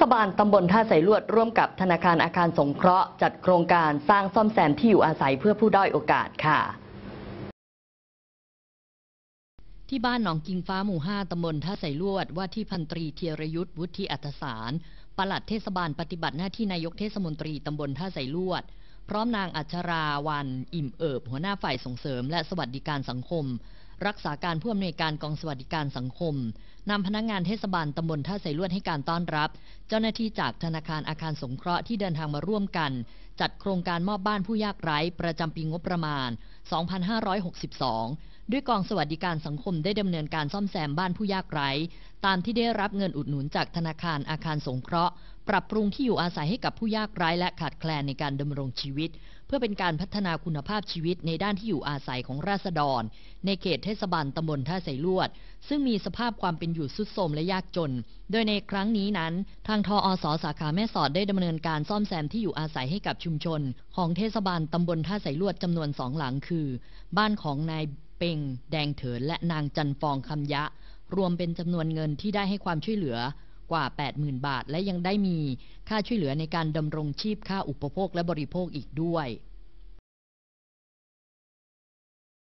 ศบาลตำบลท่าสลวด ร่วมกับธนาคารอาคารสงเคราะห์ จัดโครงการสร้างซ่อมแซมที่อยู่อาศัยเพื่อผู้ด้อยโอกาสค่ะ ที่บ้านหนองกิงฟ้าหมู่ 5ตำบลท่าสลวดว่าที่พันตรีเทียรยุทธวุฒิอัตสารปลัดเทศบาลปฏิบัติหน้าที่นายกเทศมนตรีตำบลท่าสลวดพร้อมนางอัชราวันอิ่มเอิบหัวหน้าฝ่ายส่งเสริมและสวัสดิการสังคมรักษาการผู้อำนวยการกองสวัสดิการสังคมนำพนักงงานเทศบาลตำบลท่าไสลวดให้การต้อนรับ เจ้าหน้าที่จากธนาคารอาคารสงเคราะห์ที่เดินทางมาร่วมกันจัดโครงการมอบบ้านผู้ยากไร้ ประจำปีงบประมาณ 2562 ด้วยกองสวัสดิการสังคมได้ดำเนินการซ่อมแซมบ้านผู้ยากไร้ตามที่ได้รับเงินอุดหนุนจากธนาคารอาคารสงเคราะห์ ปรับปรุงที่อยู่อาศัยให้กับผู้ยากไร้และขาดแคลนในการดำรงชีวิต เพื่อเป็นการพัฒนาคุณภาพชีวิตในด้านที่อยู่อาศัยของราษฎร ในเขตเทศบาลตำบลท่าไสลวด ซึ่งมีสภาพความเป็นอยู่สุดโทรมและยากจน โดยในครั้งนี้นั้น ทางทออสสาขาแม่สอดได้ดำเนินการซ่อมแซมที่อยู่อาศัยให้กับชชุมชนของเทศบาลตำบลท่าสายลวดจำนวนสองหลังคือ บ้านของนายเป่งแดงเถินและนางจันฟองคำยะ รวมเป็นจำนวนเงินที่ได้ให้ความช่วยเหลือกว่า 80,000 บาท และยังได้มีค่าช่วยเหลือในการดำรงชีพค่าอุปโภคและบริโภคอีกด้วย